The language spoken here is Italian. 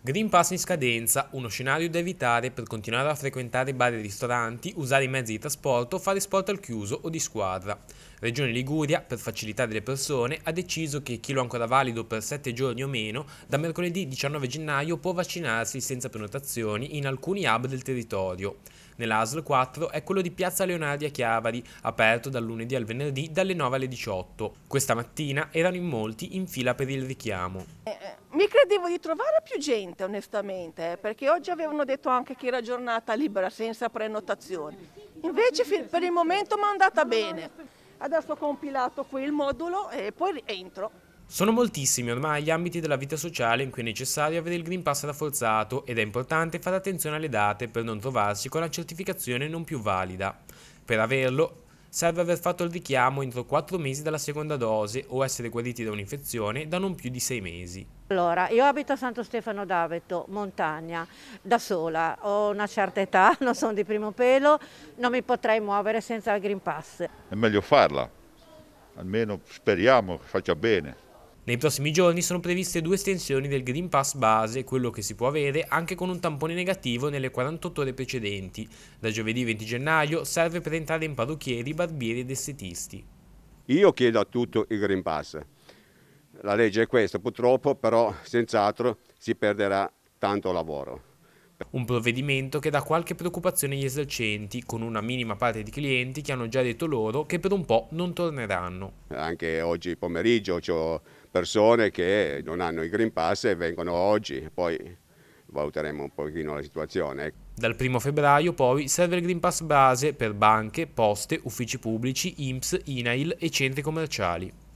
Green Pass in scadenza, uno scenario da evitare per continuare a frequentare bar e ristoranti, usare i mezzi di trasporto, fare sport al chiuso o di squadra. Regione Liguria, per facilitare le persone, ha deciso che chi lo ha ancora valido per 7 giorni o meno, da mercoledì 19 gennaio può vaccinarsi senza prenotazioni in alcuni hub del territorio. Nell'ASL 4 è quello di Piazza Leonardi a Chiavari, aperto dal lunedì al venerdì dalle 9 alle 18. Questa mattina erano in molti in fila per il richiamo. Eh, eh, mi credevo di trovare più gente, onestamente, eh, perché oggi avevano detto anche che era giornata libera, senza prenotazioni. Invece per il momento mi è andata bene. Adesso ho compilato qui il modulo e poi entro. Sono moltissimi ormai gli ambiti della vita sociale in cui è necessario avere il Green Pass rafforzato ed è importante fare attenzione alle date per non trovarsi con la certificazione non più valida. Per averlo serve aver fatto il richiamo entro 4 mesi dalla seconda dose o essere guariti da un'infezione da non più di 6 mesi. Allora, io abito a Santo Stefano d'Aveto, montagna, da sola, ho una certa età, non sono di primo pelo, non mi potrei muovere senza il Green Pass. È meglio farla, almeno speriamo che faccia bene. Nei prossimi giorni sono previste due estensioni del Green Pass base, quello che si può avere anche con un tampone negativo nelle 48 ore precedenti. Da giovedì 20 gennaio serve per entrare in parrucchieri, barbieri ed estetisti. Io chiedo a tutto il Green Pass, la legge è questa purtroppo, però senz'altro si perderà tanto lavoro. Un provvedimento che dà qualche preoccupazione agli esercenti, con una minima parte di clienti che hanno già detto loro che per un po' non torneranno. Anche oggi pomeriggio ho persone che non hanno i Green Pass e vengono oggi, poi valuteremo un pochino la situazione. Dal 1 febbraio poi serve il Green Pass base per banche, poste, uffici pubblici, IMSS, INAIL e centri commerciali.